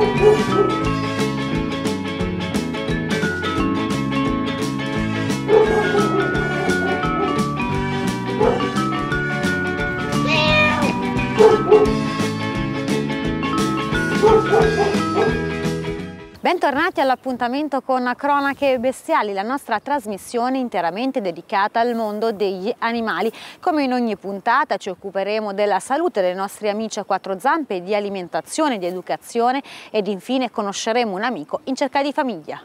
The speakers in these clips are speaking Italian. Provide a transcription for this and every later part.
Uh, uh, uh. Bentornati all'appuntamento con Cronache Bestiali, la nostra trasmissione interamente dedicata al mondo degli animali. Come in ogni puntata ci occuperemo della salute dei nostri amici a quattro zampe, di alimentazione, di educazione ed infine conosceremo un amico in cerca di famiglia.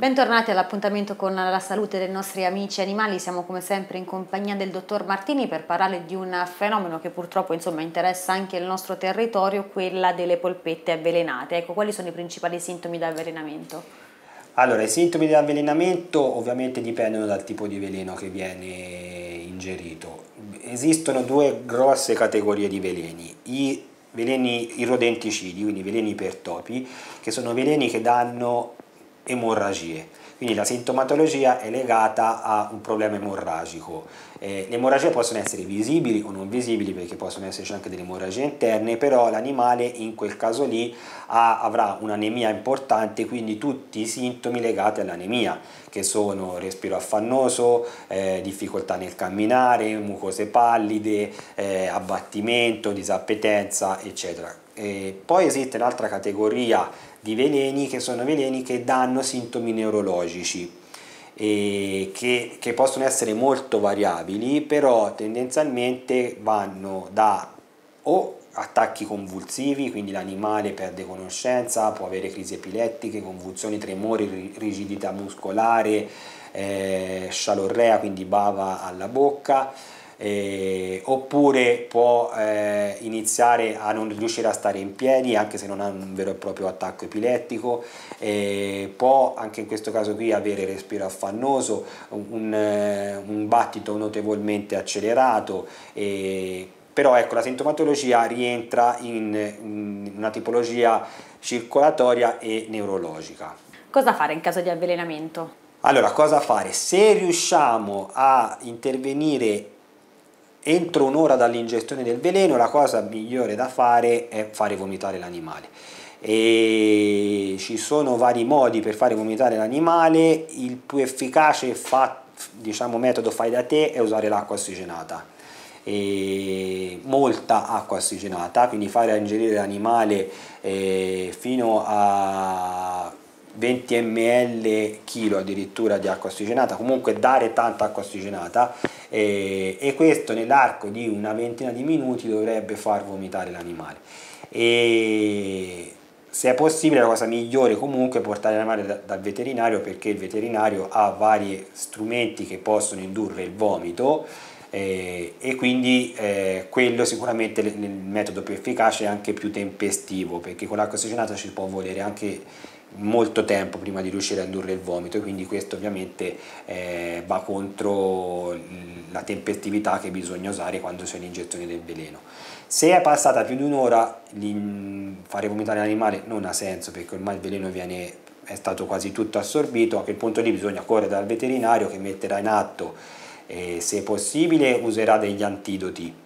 Bentornati all'appuntamento con la salute dei nostri amici animali, siamo come sempre in compagnia del dottor Martini per parlare di un fenomeno che purtroppo insomma, interessa anche il nostro territorio, quella delle polpette avvelenate. Ecco, quali sono i principali sintomi di avvelenamento? Allora, i sintomi di avvelenamento ovviamente dipendono dal tipo di veleno che viene ingerito. Esistono due grosse categorie di veleni, i veleni i rodenticidi, quindi veleni per topi, che sono veleni che danno emorragie. Quindi la sintomatologia è legata a un problema emorragico. Eh, le emorragie possono essere visibili o non visibili perché possono esserci anche delle emorragie interne, però l'animale in quel caso lì ha, avrà un'anemia importante, quindi tutti i sintomi legati all'anemia, che sono respiro affannoso, eh, difficoltà nel camminare, mucose pallide, eh, abbattimento, disappetenza, eccetera eh, poi esiste un'altra categoria di veleni che sono veleni che danno sintomi neurologici eh, che, che, possono essere molto variabili però tendenzialmente vanno da o attacchi convulsivi quindi l'animale perde conoscenza può avere crisi epilettiche convulsioni tremori rigidità muscolare eh, scialorrea quindi bava alla bocca eh, oppure può eh, iniziare a non riuscire a stare in piedi anche se non ha un vero e proprio attacco epilettico, eh, può anche in questo caso qui avere respiro affannoso, un, un eh, battito notevolmente accelerato. Eh, però ecco, la sintomatologia rientra in, in una tipologia circolatoria e neurologica. Cosa fare in caso di avvelenamento? Allora, cosa fare? Se riusciamo a intervenire entro un'ora dall'ingestione del veleno la cosa migliore da fare è fare vomitare l'animale e ci sono vari modi per fare vomitare l'animale il più efficace fa, diciamo, metodo fai da te è usare l'acqua ossigenata e molta acqua ossigenata quindi fare ingerire l'animale eh, fino a 20 ml chilo addirittura di acqua ossigenata comunque dare tanta acqua ossigenata e, e questo nell'arco di una ventina di minuti dovrebbe far vomitare l'animale. E se è possibile la cosa migliore comunque è portare l'animale da, dal veterinario perché il veterinario ha vari strumenti che possono indurre il vomito eh, e quindi eh, quello sicuramente è il metodo più efficace e anche più tempestivo perché con l'acqua ossigenata ci può volere anche molto tempo prima di riuscire a indurre il vomito e quindi questo ovviamente eh, va contro la tempestività che bisogna usare quando si ha un'ingezione del veleno. Se è passata più di un'ora, fare vomitare l'animale non ha senso perché ormai il veleno viene, è stato quasi tutto assorbito, a quel punto lì bisogna correre dal veterinario che metterà in atto, eh, se possibile, userà degli antidoti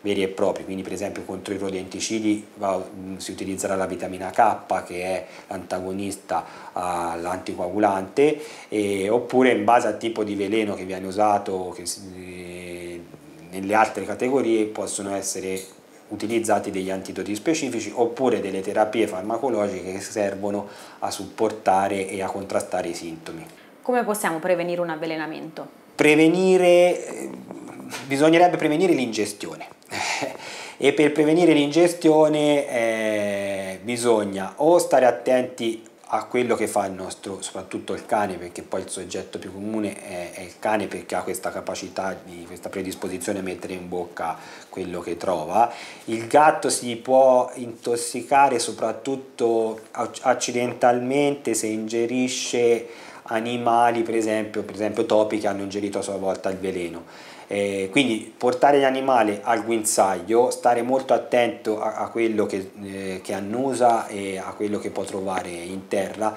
veri e propri, quindi per esempio contro i rodenticidi va, mm, si utilizzerà la vitamina K che è antagonista all'anticoagulante eh, oppure in base al tipo di veleno che viene usato che, eh, nelle altre categorie possono essere utilizzati degli antidoti specifici oppure delle terapie farmacologiche che servono a supportare e a contrastare i sintomi. Come possiamo prevenire un avvelenamento? Prevenire, eh, bisognerebbe prevenire l'ingestione e per prevenire l'ingestione eh, bisogna o stare attenti a quello che fa il nostro, soprattutto il cane, perché poi il soggetto più comune è, è, il cane perché ha questa capacità, di, questa predisposizione a mettere in bocca quello che trova. Il gatto si può intossicare soprattutto accidentalmente se ingerisce animali, per esempio, per esempio topi che hanno ingerito a sua volta il veleno. Eh, quindi portare l'animale al guinzaglio, stare molto attento a, a quello che, eh, che annusa e a quello che può trovare in terra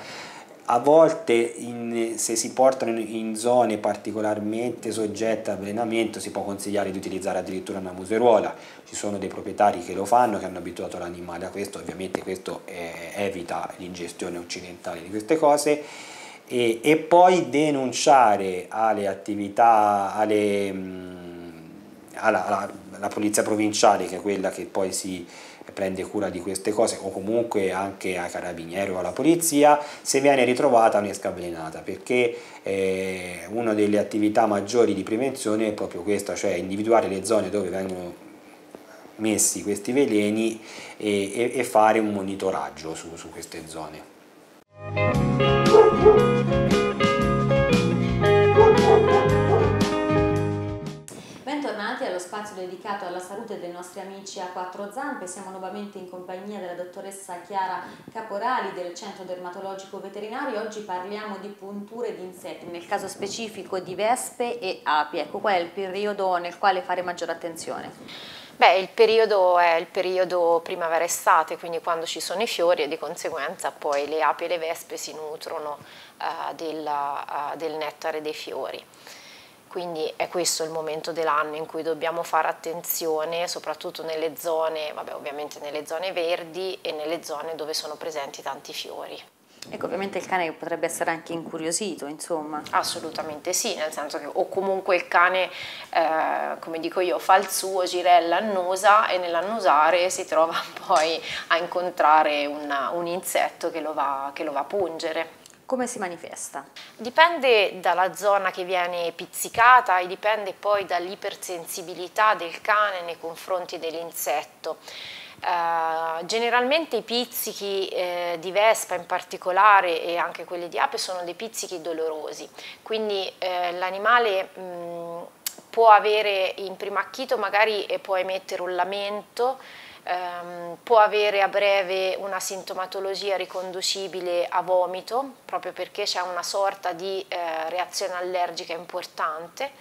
a volte in, se si portano in zone particolarmente soggette a avvelenamento si può consigliare di utilizzare addirittura una museruola, ci sono dei proprietari che lo fanno, che hanno abituato l'animale a questo, ovviamente questo eh, evita l'ingestione occidentale di queste cose e, e poi denunciare alle attività, alle, mm, alla, alla, alla polizia provinciale che è quella che poi si prende cura di queste cose o comunque anche ai carabinieri o alla polizia se viene ritrovata un'escabellinata perché eh, una delle attività maggiori di prevenzione è proprio questa cioè individuare le zone dove vengono messi questi veleni e, e, e fare un monitoraggio su, su queste zone spazio dedicato alla salute dei nostri amici a quattro zampe. Siamo nuovamente in compagnia della dottoressa Chiara Caporali del Centro Dermatologico Veterinario. Oggi parliamo di punture di insetti, nel caso specifico di vespe e api. Ecco, qual è il periodo nel quale fare maggiore attenzione? Beh, il periodo è il periodo primavera-estate, quindi quando ci sono i fiori e di conseguenza poi le api e le vespe si nutrono eh, del, eh, del nettare dei fiori quindi è questo il momento dell'anno in cui dobbiamo fare attenzione, soprattutto nelle zone, vabbè, ovviamente nelle zone verdi e nelle zone dove sono presenti tanti fiori. Ecco, ovviamente il cane potrebbe essere anche incuriosito, insomma. Assolutamente sì, nel senso che o comunque il cane, eh, come dico io, fa il suo, girella, annusa e nell'annusare si trova poi a incontrare una, un insetto che lo va, che lo va a pungere come si manifesta? Dipende dalla zona che viene pizzicata e dipende poi dall'ipersensibilità del cane nei confronti dell'insetto. Uh, generalmente i pizzichi eh, di vespa in particolare e anche quelli di ape sono dei pizzichi dolorosi, quindi eh, l'animale mm, può avere in primo acchito magari può emettere un lamento ehm, può avere a breve una sintomatologia riconducibile a vomito, proprio perché c'è una sorta di eh, reazione allergica importante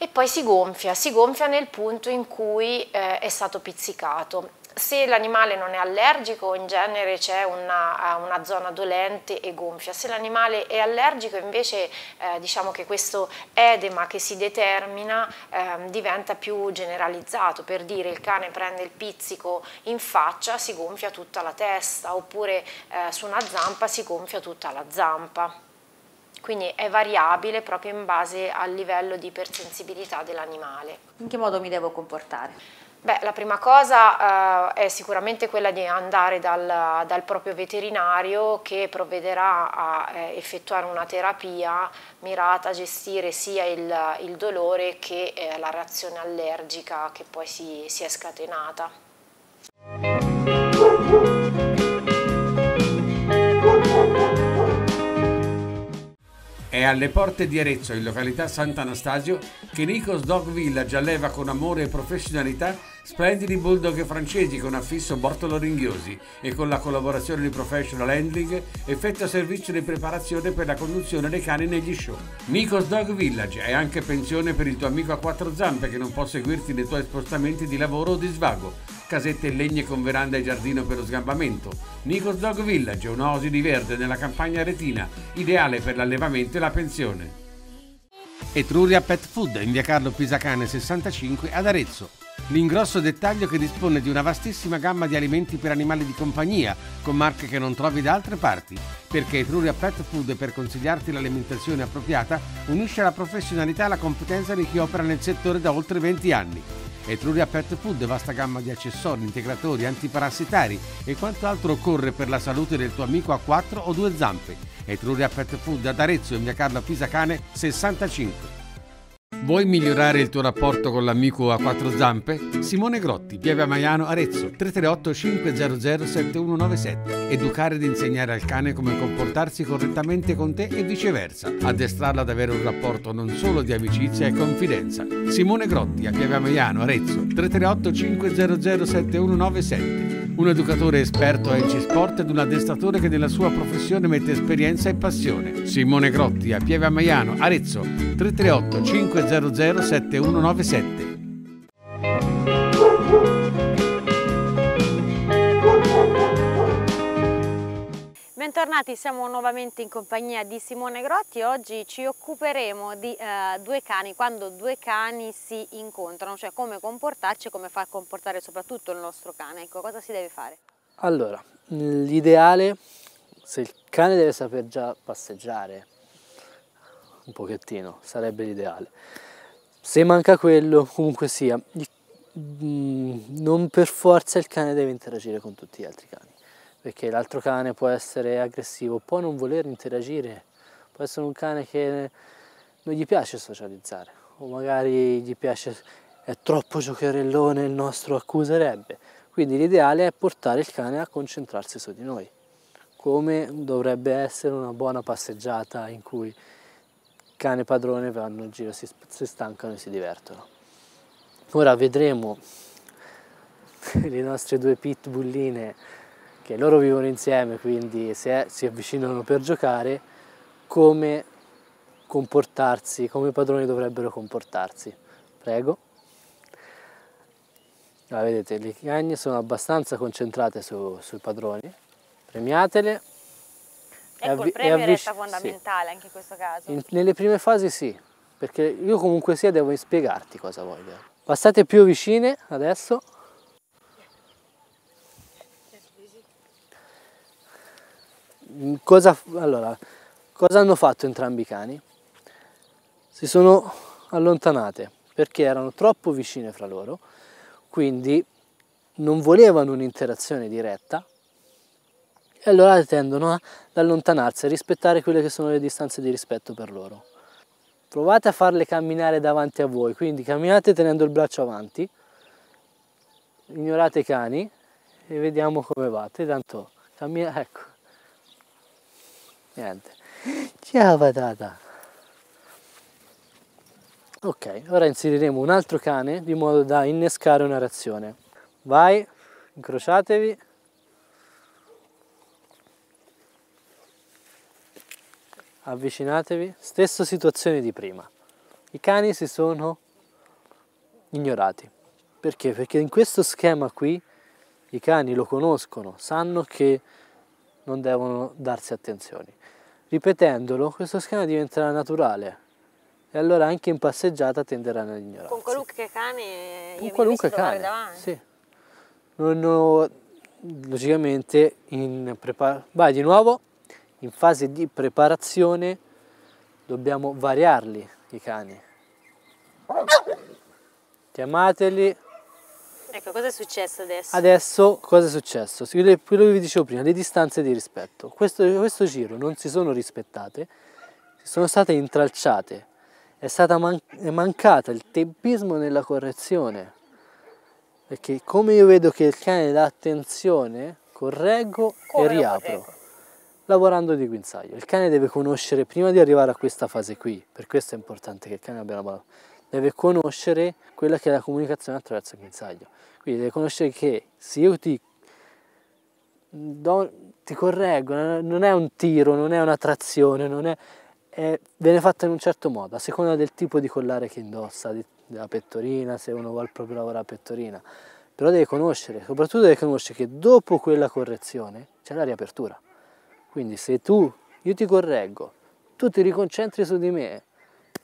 e poi si gonfia, si gonfia nel punto in cui eh, è stato pizzicato se l'animale non è allergico in genere c'è una, eh, una, zona dolente e gonfia, se l'animale è allergico invece eh, diciamo che questo edema che si determina eh, diventa più generalizzato, per dire il cane prende il pizzico in faccia si gonfia tutta la testa oppure eh, su una zampa si gonfia tutta la zampa. Quindi è variabile proprio in base al livello di ipersensibilità dell'animale. In che modo mi devo comportare? Beh, la prima cosa eh, è sicuramente quella di andare dal, dal, proprio veterinario che provvederà a eh, effettuare una terapia mirata a gestire sia il, il dolore che eh, la reazione allergica che poi si, si è scatenata. È alle porte di Arezzo, in località Sant'Anastasio, che Nico's Dog Village alleva con amore e professionalità splendidi bulldog francesi con affisso bortolo ringhiosi e con la collaborazione di Professional Handling effettua servizio di preparazione per la conduzione dei cani negli show. Nico's Dog Village è anche pensione per il tuo amico a quattro zampe che non può seguirti nei tuoi spostamenti di lavoro o di svago casette in legno con veranda e giardino per lo sgambamento, Nico's Dog Village, un'osi di verde nella campagna retina, ideale per l'allevamento e la pensione. Etruria Pet Food in via Carlo Pisacane 65 ad Arezzo. L'ingrosso dettaglio che dispone di una vastissima gamma di alimenti per animali di compagnia, con marche che non trovi da altre parti, perché Etruria Pet Food per consigliarti l'alimentazione appropriata unisce la professionalità e la competenza di chi opera nel settore da oltre 20 anni. Etruria Pet Food, vasta gamma di accessori, integratori, antiparassitari e quanto altro occorre per la salute del tuo amico a quattro o due zampe. Etruria Pet Food ad Arezzo in via Carlo Pisacane 65. Vuoi migliorare il tuo rapporto con l'amico a quattro zampe? Simone Grotti, Pieve Maiano, Arezzo, 338 500 7197. Educare ed insegnare al cane come comportarsi correttamente con te e viceversa. Addestrarla ad avere un rapporto non solo di amicizia e confidenza. Simone Grotti, a Pieve Maiano, Arezzo, 338 500 7197 un educatore esperto a EG Sport ed un addestratore che nella sua professione mette esperienza e passione. Simone Grotti a Pieve a Maiano, Arezzo 338 500 7197 bentornati, siamo nuovamente in compagnia di Simone Grotti. Oggi ci occuperemo di eh, due cani, quando due cani si incontrano, cioè come comportarci come far comportare soprattutto il nostro cane. Ecco, cosa si deve fare? Allora, l'ideale, se il cane deve saper già passeggiare un pochettino, sarebbe l'ideale. Se manca quello, comunque sia, mm, non per forza il cane deve interagire con tutti gli altri cani perché l'altro cane può essere aggressivo, può non voler interagire, può essere un cane che non gli piace socializzare o magari gli piace è troppo giocherellone il nostro accuserebbe. Quindi l'ideale è portare il cane a concentrarsi su di noi, come dovrebbe essere una buona passeggiata in cui cane e padrone vanno in giro, si, si stancano e si divertono. Ora vedremo le nostre due pitbulline che loro vivono insieme, quindi se si avvicinano per giocare, come comportarsi, come i padroni dovrebbero comportarsi. Prego. Ah, vedete, le cagne sono abbastanza concentrate su, sui padroni, premiatele. Ecco, il premio resta fondamentale sì. anche in questo caso. In, nelle prime fasi sì, perché io comunque sia devo spiegarti cosa voglio. Passate più vicine adesso, cosa, allora, cosa hanno fatto entrambi i cani? Si sono allontanate perché erano troppo vicine fra loro, quindi non volevano un'interazione diretta e allora tendono ad allontanarsi, a rispettare quelle che sono le distanze di rispetto per loro. Provate a farle camminare davanti a voi, quindi camminate tenendo il braccio avanti, ignorate i cani e vediamo come va. Tanto cammina, ecco, niente. Ciao patata! Ok, ora inseriremo un altro cane di modo da innescare una reazione. Vai, incrociatevi. Avvicinatevi, stessa situazione di prima. I cani si sono ignorati. Perché? Perché in questo schema qui i cani lo conoscono, sanno che non devono darsi attenzioni. Ripetendolo, questo schema diventerà naturale e allora anche in passeggiata tenderanno ad all'ignoranza. Con qualunque cane eh, Con qualunque cane, davanti. sì. Non ho, logicamente vai di nuovo in fase di preparazione dobbiamo variarli i cani. Chiamateli Ecco, cosa è successo adesso? Adesso cosa è successo? Quello che vi dicevo prima, le distanze di rispetto. Questo, questo giro non si sono rispettate, sono state intralciate. È stata man è mancata il tempismo nella correzione. Perché come io vedo che il cane dà attenzione, correggo come e riapro. Ecco. Lavorando di guinzaglio. Il cane deve conoscere prima di arrivare a questa fase qui. Per questo è importante che il cane abbia una buona deve conoscere quella che è la comunicazione attraverso il guinzaglio. Quindi deve conoscere che se io ti, do, ti correggo, non è un tiro, non è una trazione, non è, è, viene fatta in un certo modo, a seconda del tipo di collare che indossa, di, della pettorina, se uno vuole proprio lavorare la pettorina. Però deve conoscere, soprattutto deve conoscere che dopo quella correzione c'è la riapertura. Quindi se tu, io ti correggo, tu ti riconcentri su di me,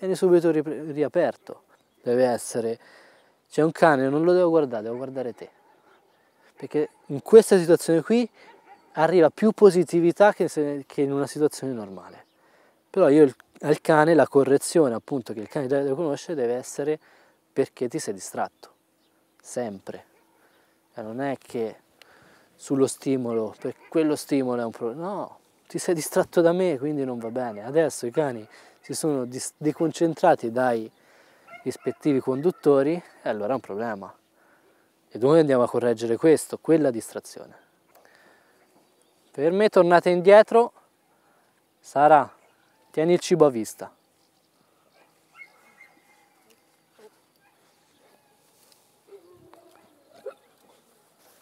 viene subito ri riaperto. Deve essere, c'è un cane, non lo devo guardare, devo guardare te. Perché in questa situazione qui arriva più positività che, se, che in una situazione normale. Però io al cane la correzione appunto che il cane deve conoscere deve essere perché ti sei distratto, sempre. Cioè, non è che sullo stimolo, per quello stimolo è un problema, no, ti sei distratto da me quindi non va bene. Adesso i cani si sono deconcentrati dai rispettivi conduttori, e allora è un problema. E noi andiamo a correggere questo, quella distrazione. Per me tornate indietro, Sara, tieni il cibo a vista.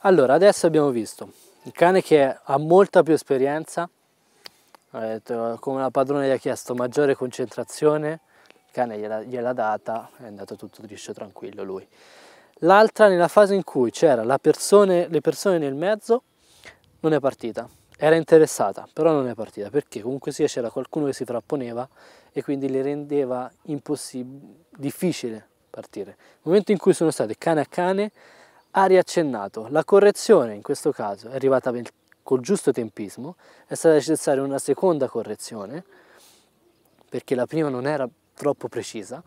Allora, adesso abbiamo visto il cane che ha molta più esperienza, Detto, come la padrona gli ha chiesto maggiore concentrazione, il cane gliela, gliela data, è andato tutto liscio tranquillo lui. L'altra nella fase in cui c'erano persone, le persone nel mezzo, non è partita. Era interessata, però non è partita, perché comunque sia c'era qualcuno che si frapponeva e quindi le rendeva difficile partire. Nel momento in cui sono state cane a cane, ha riaccennato. La correzione in questo caso è arrivata col giusto tempismo, è stata necessaria una seconda correzione, perché la prima non era troppo precisa,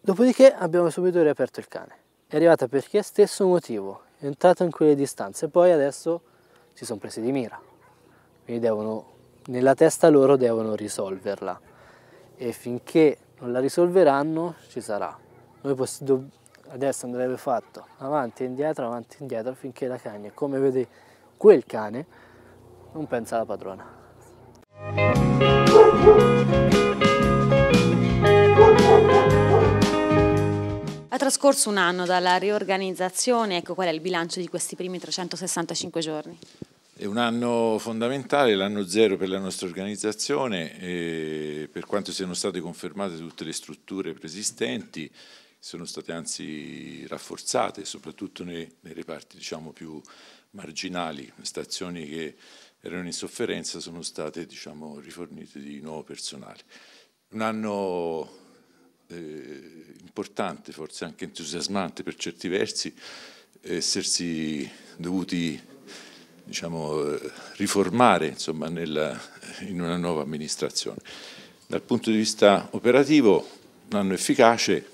dopodiché abbiamo subito riaperto il cane. È arrivata perché stesso motivo, è entrata in quelle distanze, poi adesso si sono presi di mira, quindi devono, nella testa loro devono risolverla e finché non la risolveranno ci sarà. adesso andrebbe fatto avanti e indietro, avanti e indietro finché la cagna, come vedi quel cane non pensa alla padrona. Ha trascorso un anno dalla riorganizzazione, ecco qual è il bilancio di questi primi 365 giorni? È un anno fondamentale, l'anno zero per la nostra organizzazione, per quanto siano state confermate tutte le strutture preesistenti, sono state anzi rafforzate, soprattutto nei, nei reparti diciamo, più marginali, stazioni che erano in sofferenza sono state diciamo, rifornite di nuovo personale. Un anno eh, importante, forse anche entusiasmante per certi versi, essersi dovuti diciamo, riformare insomma, nella, in una nuova amministrazione. Dal punto di vista operativo, un anno efficace,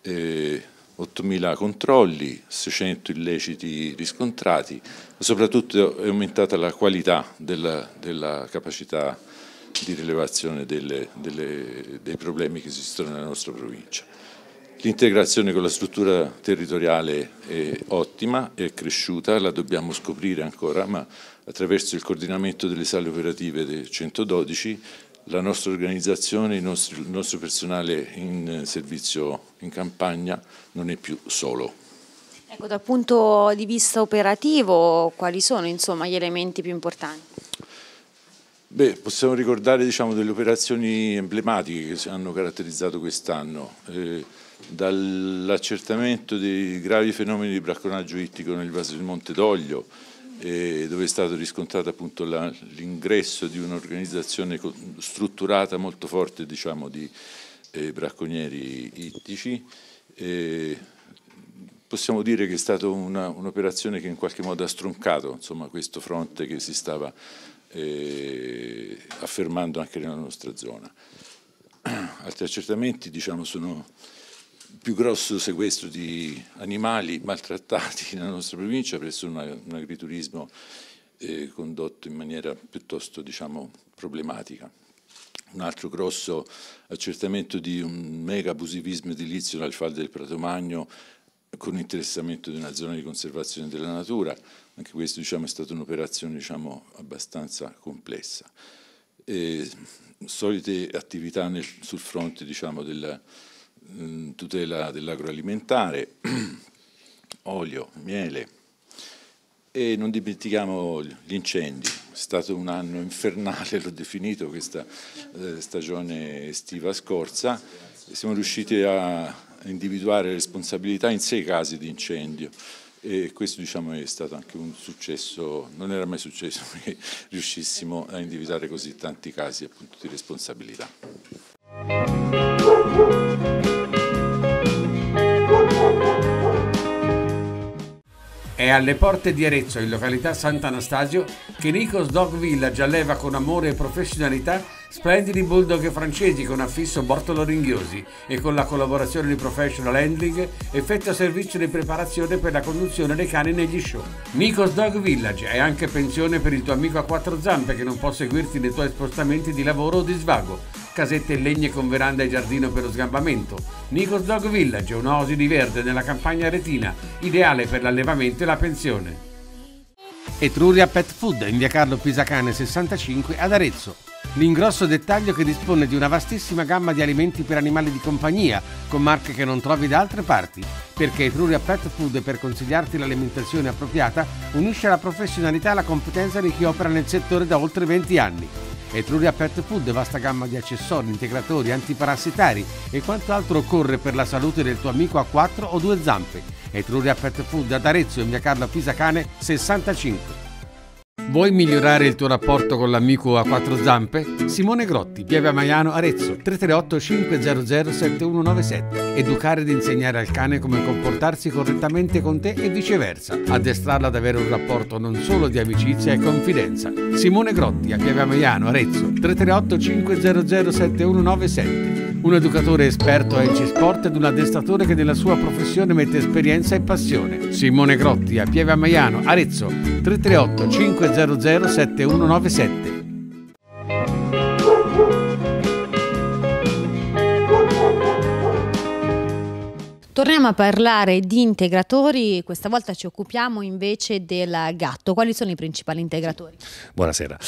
eh, 8.000 controlli, 600 illeciti riscontrati, ma soprattutto è aumentata la qualità della, della capacità di rilevazione delle, delle, dei problemi che esistono nella nostra provincia. L'integrazione con la struttura territoriale è ottima, è cresciuta, la dobbiamo scoprire ancora, ma attraverso il coordinamento delle sale operative del 112 la nostra organizzazione, il nostro, il nostro personale in eh, servizio in campagna non è più solo. Ecco, dal punto di vista operativo, quali sono insomma, gli elementi più importanti? Beh, possiamo ricordare diciamo, delle operazioni emblematiche che si hanno caratterizzato quest'anno, eh, dall'accertamento dei gravi fenomeni di bracconaggio ittico nel vaso del Monte d'Oglio, eh, dove è stato riscontrato appunto l'ingresso di un'organizzazione strutturata molto forte diciamo, di eh, bracconieri ittici. Eh, possiamo dire che è stata un'operazione che in qualche modo ha stroncato insomma, questo fronte che si stava eh, affermando anche nella nostra zona. Altri accertamenti diciamo, sono più grosso sequestro di animali maltrattati nella nostra provincia presso una, un agriturismo eh, condotto in maniera piuttosto diciamo, problematica. Un altro grosso accertamento di un mega abusivismo edilizio nel falde del Prato Magno con interessamento di una zona di conservazione della natura, anche questo diciamo, è stata un'operazione diciamo, abbastanza complessa. E, eh, solite attività nel, sul fronte diciamo, del... Mm, tutela dell'agroalimentare, olio, miele e non dimentichiamo gli incendi. È stato un anno infernale, l'ho definito, questa eh, stagione estiva scorsa. Siamo riusciti a individuare responsabilità in sei casi di incendio e questo diciamo, è stato anche un successo, non era mai successo che riuscissimo a individuare così tanti casi appunto, di responsabilità. alle porte di Arezzo, in località Sant'Anastasio, che Nico's Dog Village alleva con amore e professionalità Splendidi bulldog francesi con affisso bortolo-ringhiosi e con la collaborazione di Professional Handling effettua servizio di preparazione per la conduzione dei cani negli show. Nico's Dog Village è anche pensione per il tuo amico a quattro zampe che non può seguirti nei tuoi spostamenti di lavoro o di svago casette in legno con veranda e giardino per lo sgambamento. Nico's Dog Village, è un'osi di verde nella campagna retina, ideale per l'allevamento e la pensione. Etruria Pet Food in via Carlo Pisacane 65 ad Arezzo. L'ingrosso dettaglio che dispone di una vastissima gamma di alimenti per animali di compagnia, con marche che non trovi da altre parti, perché Etruria Pet Food per consigliarti l'alimentazione appropriata unisce la professionalità e la competenza di chi opera nel settore da oltre 20 anni. Etruria Pet Food, vasta gamma di accessori, integratori, antiparassitari e quanto altro occorre per la salute del tuo amico a quattro o due zampe. Etruria Pet Food ad Arezzo in via Carlo Pisacane 65. Vuoi migliorare il tuo rapporto con l'amico a quattro zampe? Simone Grotti, Pieve Maiano, Arezzo, 338 500 7197. Educare ed insegnare al cane come comportarsi correttamente con te e viceversa. Addestrarla ad avere un rapporto non solo di amicizia e confidenza. Simone Grotti, a Pieve Maiano, Arezzo, 338 500 7197 un educatore esperto a EG Sport ed un addestratore che nella sua professione mette esperienza e passione. Simone Grotti a Pieve a Maiano, Arezzo 338 500 7197 Torniamo a parlare di integratori, questa volta ci occupiamo invece del gatto. Quali sono i principali integratori? Buonasera.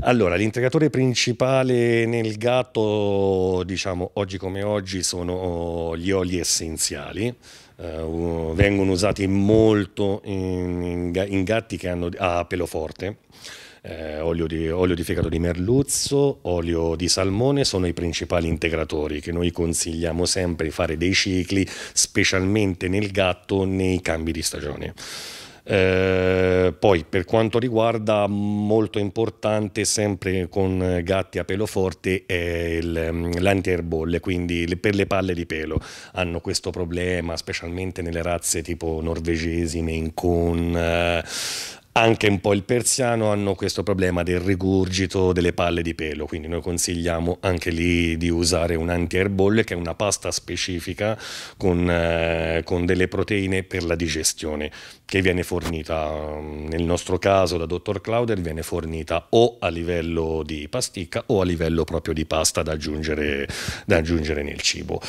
Allora, l'integratore principale nel gatto, diciamo oggi come oggi, sono oh, gli oli essenziali. Uh, vengono usati molto in, in, gatti che hanno a ah, pelo forte eh, olio, di, olio, di, fegato di merluzzo, olio di salmone sono i principali integratori che noi consigliamo sempre di fare dei cicli, specialmente nel gatto nei cambi di stagione. Eh, poi per quanto riguarda molto importante sempre con gatti a pelo forte è lanti mm, l'antierbolle quindi le, per le palle di pelo hanno questo problema specialmente nelle razze tipo norvegesi, Maine Coon eh, anche un po' il persiano hanno questo problema del rigurgito delle palle di pelo, quindi noi consigliamo anche lì di usare un anti airball che è una pasta specifica con, eh, con, delle proteine per la digestione che viene fornita mm, nel nostro caso da Dr. Clouder viene fornita o a livello di pasticca o a livello proprio di pasta da aggiungere, da aggiungere nel cibo.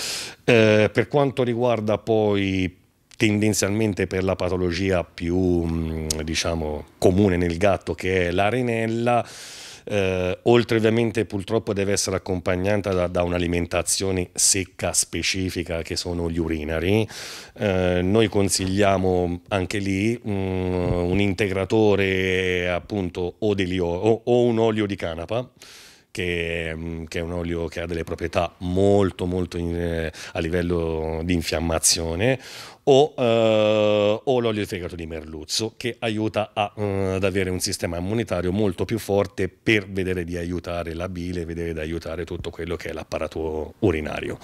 Eh, per quanto riguarda poi tendenzialmente per la patologia più mm, diciamo, comune nel gatto che è l'arenella, eh, oltre ovviamente purtroppo deve essere accompagnata da, da un'alimentazione secca specifica che sono gli urinari. Eh, noi consigliamo anche lì mh, mm, un integratore appunto o, olio, o, o un olio di canapa. Che, mm, che, è un olio che ha delle proprietà molto molto in, eh, a livello di infiammazione o, eh, o l'olio di fegato di merluzzo che aiuta a, eh, ad avere un sistema immunitario molto più forte per vedere di aiutare la bile, vedere di aiutare tutto quello che è l'apparato urinario.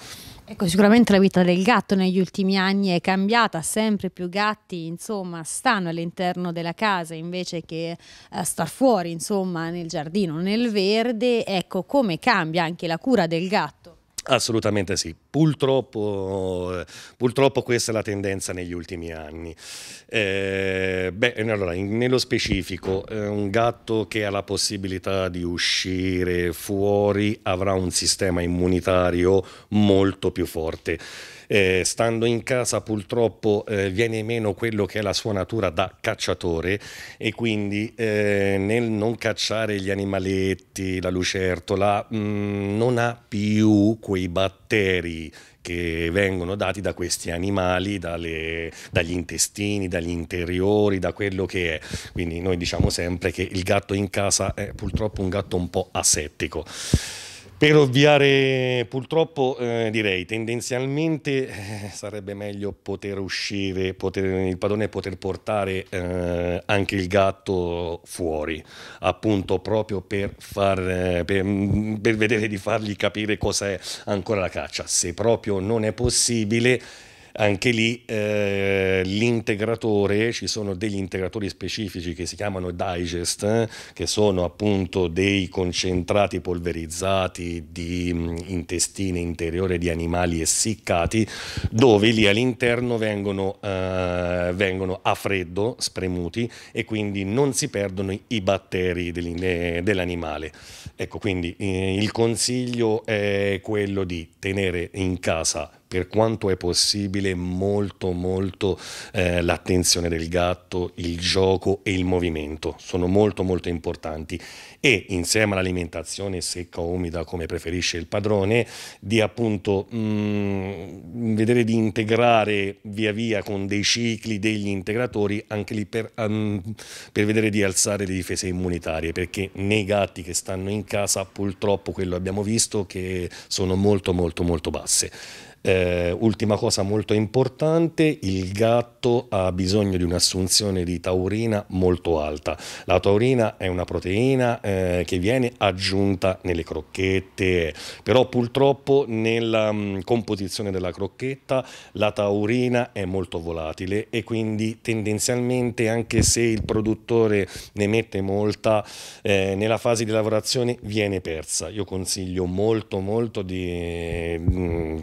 Ecco, sicuramente la vita del gatto negli ultimi anni è cambiata, sempre più gatti insomma, stanno all'interno della casa invece che eh, star fuori, insomma, nel giardino, nel verde. Ecco, come cambia anche la cura del gatto? Assolutamente sì, purtroppo, purtroppo, questa è la tendenza negli ultimi anni. Eh, beh, allora, in, nello specifico, eh, un gatto che ha la possibilità di uscire fuori avrà un sistema immunitario molto più forte eh, stando in casa purtroppo eh, viene meno quello che è la sua natura da cacciatore e quindi eh, nel non cacciare gli animaletti, la lucertola, mh, mm, non ha più quei batteri che vengono dati da questi animali, dalle, dagli intestini, dagli interiori, da quello che è. Quindi noi diciamo sempre che il gatto in casa è purtroppo un gatto un po' asettico. Per ovviare purtroppo eh, direi tendenzialmente eh, sarebbe meglio poter uscire, poter, il padrone poter portare eh, anche il gatto fuori, appunto proprio per, far, eh, per, mm, per vedere di fargli capire cosa è ancora la caccia. Se proprio non è possibile anche lì eh, l'integratore, ci sono degli integratori specifici che si chiamano digest, eh, che sono appunto dei concentrati polverizzati di mh, mm, intestine interiore di animali essiccati, dove lì all'interno vengono, eh, vengono a freddo spremuti e quindi non si perdono i batteri eh, dell'animale. Ecco, quindi eh, il consiglio è quello di tenere in casa per quanto è possibile molto molto eh, l'attenzione del gatto, il gioco e il movimento sono molto molto importanti e insieme all'alimentazione secca o umida come preferisce il padrone di appunto mh, mm, vedere di integrare via via con dei cicli degli integratori anche lì per, um, per vedere di alzare le difese immunitarie perché nei gatti che stanno in casa purtroppo quello abbiamo visto che sono molto molto molto basse. Eh, ultima cosa molto importante, il gatto ha bisogno di un'assunzione di taurina molto alta. La taurina è una proteina eh, che viene aggiunta nelle crocchette, però purtroppo nella mh, mm, composizione della crocchetta la taurina è molto volatile e quindi tendenzialmente anche se il produttore ne mette molta, eh, nella fase di lavorazione viene persa. Io consiglio molto molto di, mh, mm,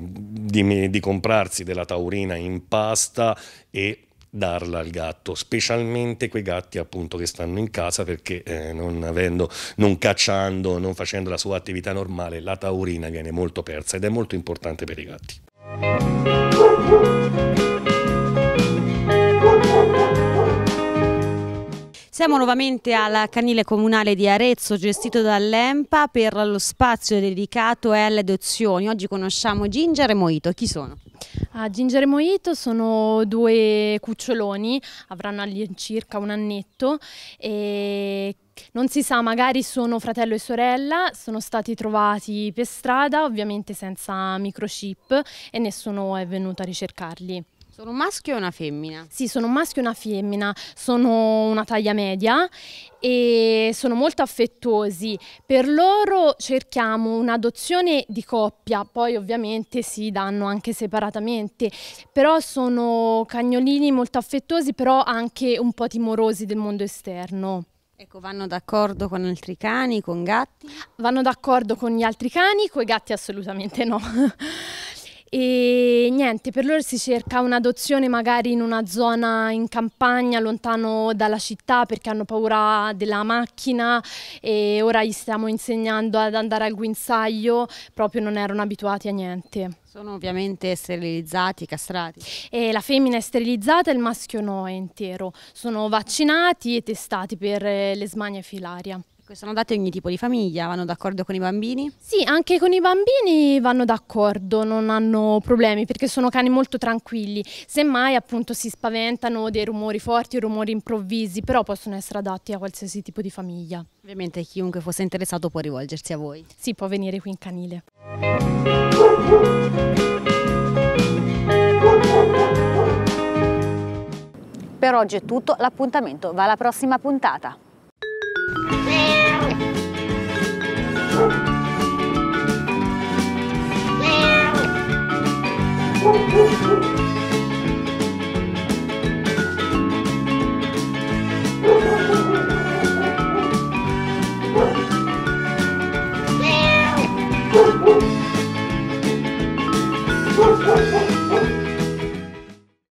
di, di comprarsi della taurina in pasta e darla al gatto, specialmente quei gatti appunto che stanno in casa perché eh, non, avendo, non cacciando, non facendo la sua attività normale, la taurina viene molto persa ed è molto importante per i gatti. Siamo nuovamente al canile comunale di Arezzo gestito dall'EMPA per lo spazio dedicato alle adozioni. Oggi conosciamo Ginger e Moito. Chi sono? Ah, Ginger e Moito sono due cuccioloni, avranno all'incirca un annetto e non si sa, magari sono fratello e sorella, sono stati trovati per strada, ovviamente senza microchip e nessuno è venuto a ricercarli. Sono un maschio e una femmina? Sì, sono un maschio e una femmina, sono una taglia media e sono molto affettuosi. Per loro cerchiamo un'adozione di coppia, poi ovviamente si danno anche separatamente, però sono cagnolini molto affettuosi, però anche un po' timorosi del mondo esterno. Ecco, vanno d'accordo con altri cani, con gatti? Vanno d'accordo con gli altri cani, con i gatti assolutamente no. e niente, per loro si cerca un'adozione magari in una zona in campagna, lontano dalla città perché hanno paura della macchina e ora gli stiamo insegnando ad andare al guinzaglio, proprio non erano abituati a niente. Sono ovviamente sterilizzati, castrati? E la femmina è sterilizzata e il maschio no, è intero. Sono vaccinati e testati per eh, l'esmania filaria. Sono date ogni tipo di famiglia, vanno d'accordo con i bambini? Sì, anche con i bambini vanno d'accordo, non hanno problemi perché sono cani molto tranquilli. Semmai appunto si spaventano dei rumori forti, rumori improvvisi, però possono essere adatti a qualsiasi tipo di famiglia. Ovviamente chiunque fosse interessato può rivolgersi a voi. Sì, può venire qui in canile. Per oggi è tutto, l'appuntamento va alla prossima puntata. Uh, uh, uh.